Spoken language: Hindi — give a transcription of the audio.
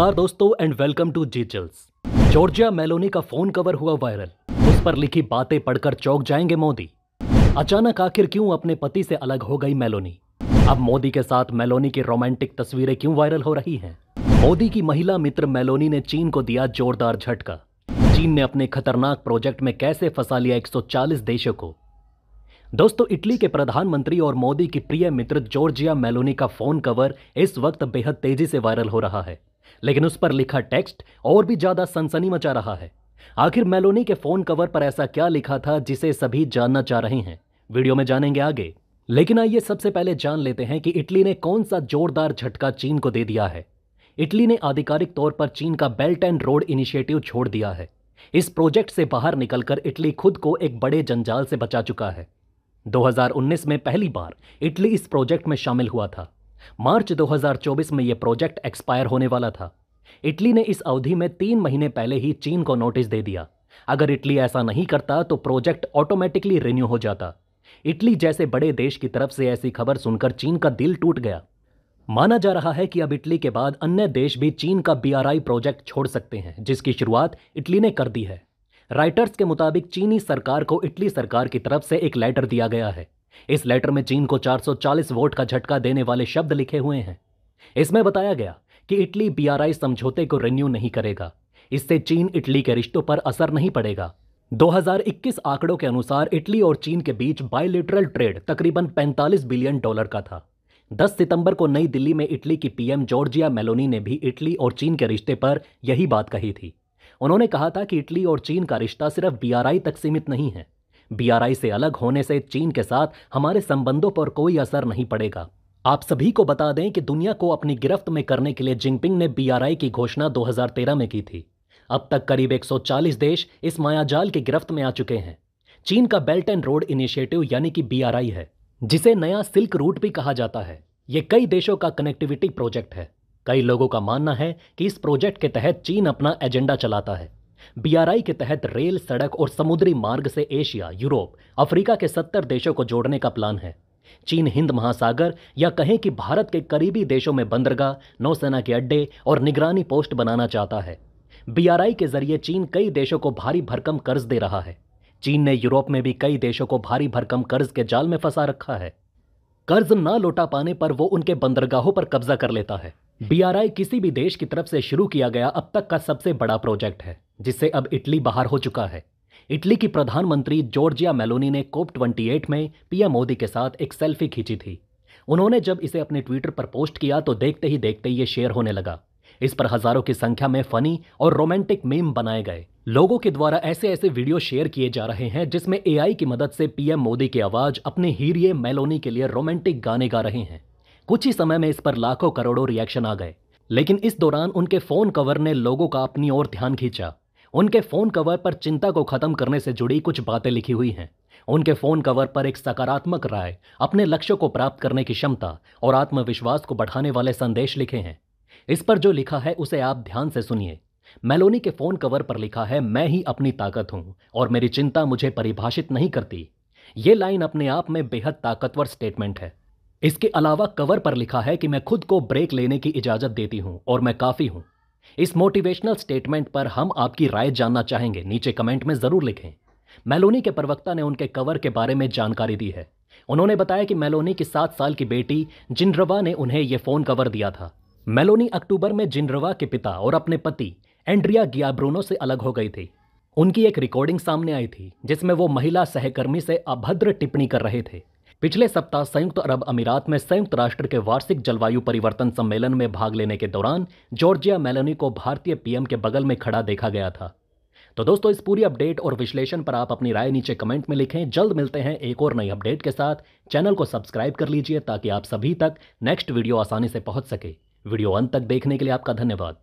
नमस्कार दोस्तों and welcome to G chills Giorgia Meloni का फोन कवर हुआ वायरल उस पर लिखी बातें पढ़कर चौक जाएंगे मोदी अचानक आखिर क्यों अपने पति से अलग हो गई मेलोनी अब मोदी के साथ मेलोनी की रोमांटिक तस्वीरें क्यों वायरल हो रही हैं मोदी की महिला मित्र मेलोनी ने चीन को दिया जोरदार झटका चीन ने अपने खतरनाक प्रोजेक्ट में कैसे फंसा लिया 140 देशों को दोस्तों इटली के प्रधानमंत्री और मोदी की प्रिय मित्र जॉर्जिया मेलोनी का फोन कवर इस वक्त बेहद तेजी से वायरल हो रहा है लेकिन उस पर लिखा टेक्स्ट और भी ज्यादा सनसनी मचा रहा है आखिर मेलोनी के फोन कवर पर ऐसा क्या लिखा था जिसे सभी जानना चाह रहे हैं वीडियो में जानेंगे आगे लेकिन आइए सबसे पहले जान लेते हैं कि इटली ने कौन सा जोरदार झटका चीन को दे दिया है इटली ने आधिकारिक तौर पर चीन का बेल्ट एंड रोड इनिशिएटिव छोड़ दिया है इस प्रोजेक्ट से बाहर निकलकर इटली खुद को एक बड़े जंजाल से बचा चुका है 2019 में पहली बार इटली इस प्रोजेक्ट में शामिल हुआ था मार्च 2024 में यह प्रोजेक्ट एक्सपायर होने वाला था इटली ने इस अवधि में तीन महीने पहले ही चीन को नोटिस दे दिया अगर इटली ऐसा नहीं करता तो प्रोजेक्ट ऑटोमेटिकली रिन्यू हो जाता इटली जैसे बड़े देश की तरफ से ऐसी खबर सुनकर चीन का दिल टूट गया माना जा रहा है कि अब इटली के बाद अन्य देश भी चीन का बीआरआई प्रोजेक्ट छोड़ सकते हैं जिसकी शुरुआत इटली ने कर दी है राइटर्स के मुताबिक चीनी सरकार को इटली सरकार की तरफ से एक लेटर दिया गया है इस लेटर में चीन को 440 वोट का झटका देने वाले शब्द लिखे हुए हैं इसमें बताया गया कि इटली बीआरआई समझौते को रिन्यू नहीं करेगा इससे चीन इटली के रिश्तों पर असर नहीं पड़ेगा 2021 आंकड़ों के अनुसार इटली और चीन के बीच बायोलिटरल ट्रेड तकरीबन 45 बिलियन डॉलर का था 10 सितंबर को नई दिल्ली में इटली की पीएम जॉर्जिया मेलोनी ने भी इटली और चीन के रिश्ते पर यही बात कही थी उन्होंने कहा था कि इटली और चीन का रिश्ता सिर्फ बीआरआई तक सीमित नहीं है बीआरआई से अलग होने से चीन के साथ हमारे संबंधों पर कोई असर नहीं पड़ेगा आप सभी को बता दें कि दुनिया को अपनी गिरफ्त में करने के लिए जिनपिंग ने बीआरआई की घोषणा 2013 में की थी अब तक करीब 140 देश इस मायाजाल की गिरफ्त में आ चुके हैं चीन का बेल्ट एंड रोड इनिशिएटिव यानी कि बीआरआई है जिसे नया सिल्क रूट भी कहा जाता है ये कई देशों का कनेक्टिविटी प्रोजेक्ट है कई लोगों का मानना है कि इस प्रोजेक्ट के तहत चीन अपना एजेंडा चलाता है बीआरआई के तहत रेल सड़क और समुद्री मार्ग से एशिया यूरोप अफ्रीका के सत्तर देशों को जोड़ने का प्लान है चीन हिंद महासागर या कहें कि भारत के करीबी देशों में बंदरगाह नौसेना के अड्डे और निगरानी पोस्ट बनाना चाहता है बीआरआई के जरिए चीन कई देशों को भारी भरकम कर्ज दे रहा है चीन ने यूरोप में भी कई देशों को भारी भरकम कर्ज के जाल में फंसा रखा है कर्ज ना लौटा पाने पर वो उनके बंदरगाहों पर कब्जा कर लेता है बीआरआई किसी भी देश की तरफ से शुरू किया गया अब तक का सबसे बड़ा प्रोजेक्ट है जिससे अब इटली बाहर हो चुका है इटली की प्रधानमंत्री जॉर्जिया मेलोनी ने कोप 28 में पीएम मोदी के साथ एक सेल्फी खींची थी उन्होंने जब इसे अपने ट्विटर पर पोस्ट किया तो देखते ही देखते ये शेयर होने लगा इस पर हजारों की संख्या में फनी और रोमांटिक मीम बनाए गए लोगों के द्वारा ऐसे ऐसे वीडियो शेयर किए जा रहे हैं जिसमें एआई की मदद से पीएम मोदी की आवाज अपने हीरिए मेलोनी के लिए रोमांटिक गाने गा रहे हैं कुछ ही समय में इस पर लाखों करोड़ों रिएक्शन आ गए लेकिन इस दौरान उनके फोन कवर ने लोगों का अपनी ओर ध्यान खींचा उनके फ़ोन कवर पर चिंता को ख़त्म करने से जुड़ी कुछ बातें लिखी हुई हैं उनके फ़ोन कवर पर एक सकारात्मक राय अपने लक्ष्य को प्राप्त करने की क्षमता और आत्मविश्वास को बढ़ाने वाले संदेश लिखे हैं इस पर जो लिखा है उसे आप ध्यान से सुनिए मेलोनी के फ़ोन कवर पर लिखा है मैं ही अपनी ताकत हूँ और मेरी चिंता मुझे परिभाषित नहीं करती ये लाइन अपने आप में बेहद ताकतवर स्टेटमेंट है इसके अलावा कवर पर लिखा है कि मैं खुद को ब्रेक लेने की इजाज़त देती हूँ और मैं काफ़ी हूँ इस मोटिवेशनल स्टेटमेंट पर हम आपकी राय जानना चाहेंगे नीचे कमेंट में ज़रूर लिखें मेलोनी के प्रवक्ता ने उनके कवर के बारे में जानकारी दी है उन्होंने बताया कि मेलोनी की सात साल की बेटी जिनरवा ने उन्हें यह फ़ोन कवर दिया था मेलोनी अक्टूबर में जिनरवा के पिता और अपने पति एंड्रिया गियाब्रोनो से अलग हो गई थी उनकी एक रिकॉर्डिंग सामने आई थी जिसमें वो महिला सहकर्मी से अभद्र टिप्पणी कर रहे थे पिछले सप्ताह संयुक्त अरब अमीरात में संयुक्त राष्ट्र के वार्षिक जलवायु परिवर्तन सम्मेलन में भाग लेने के दौरान जॉर्जिया मेलोनी को भारतीय पीएम के बगल में खड़ा देखा गया था तो दोस्तों इस पूरी अपडेट और विश्लेषण पर आप अपनी राय नीचे कमेंट में लिखें जल्द मिलते हैं एक और नई अपडेट के साथ चैनल को सब्सक्राइब कर लीजिए ताकि आप सभी तक नेक्स्ट वीडियो आसानी से पहुंच सके वीडियो अंत तक देखने के लिए आपका धन्यवाद